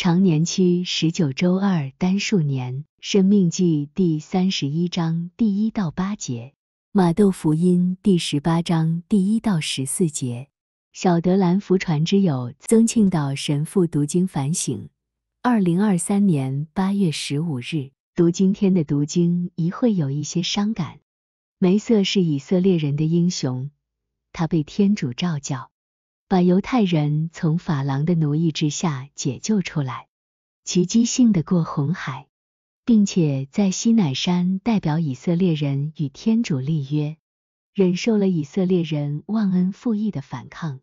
常年期十九周二单数年，生命记第三十一章第一到八节，马窦福音第十八章第一到十四节。小德兰福传之友，曾庆岛神父读经反省。二零二三年八月十五日读今天的读经一会有一些伤感。梅瑟是以色列人的英雄，他被天主召教，把犹太人从法郎的奴役之下解救出来，奇迹性的过红海，并且在西乃山代表以色列人与天主立约，忍受了以色列人忘恩负义的反抗，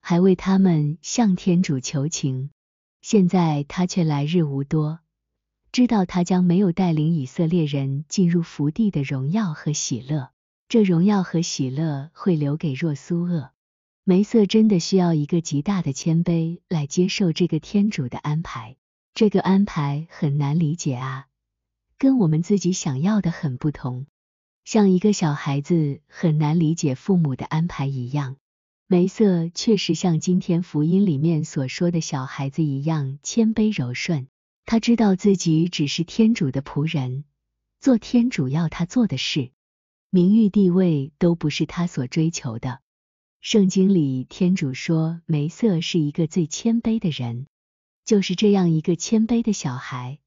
还为他们向天主求情。现在他却来日无多，知道他将没有带领以色列人进入福地的荣耀和喜乐，这荣耀和喜乐会留给若苏厄。梅瑟真的需要一个极大的谦卑来接受这个天主的安排，这个安排很难理解啊，跟我们自己想要的很不同，像一个小孩子很难理解父母的安排一样。梅瑟确实像今天福音里面所说的小孩子一样谦卑柔顺，他知道自己只是天主的仆人，做天主要他做的事，名誉地位都不是他所追求的。圣经里，天主说梅瑟是一个最谦卑的人，就是这样一个谦卑的小孩，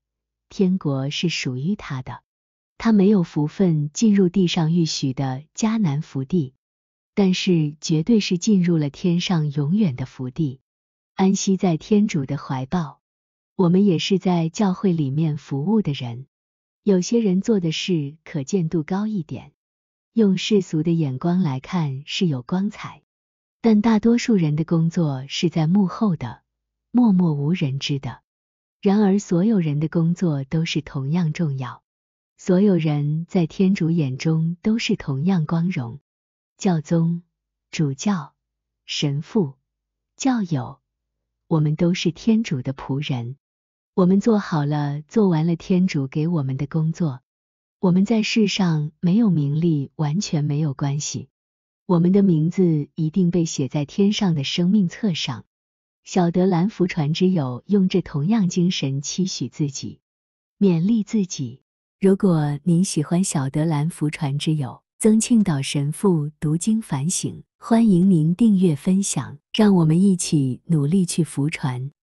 天国是属于他的。他没有福分进入地上预许的迦南福地，但是绝对是进入了天上永远的福地，安息在天主的怀抱。我们也是在教会里面服务的人，有些人做的事可见度高一点。用世俗的眼光来看是有光彩，但大多数人的工作是在幕后的，默默无人知的。然而，所有人的工作都是同样重要，所有人在天主眼中都是同样光荣。教宗、主教、神父、教友，我们都是天主的仆人，我们做好了，做完了天主给我们的工作。我们在世上没有名利，完全没有关系。我们的名字一定被写在天上的生命册上。小德兰福船之友用这同样精神期许自己，勉励自己。如果您喜欢小德兰福船之友，曾庆岛神父读经反省，欢迎您订阅分享，让我们一起努力去福船。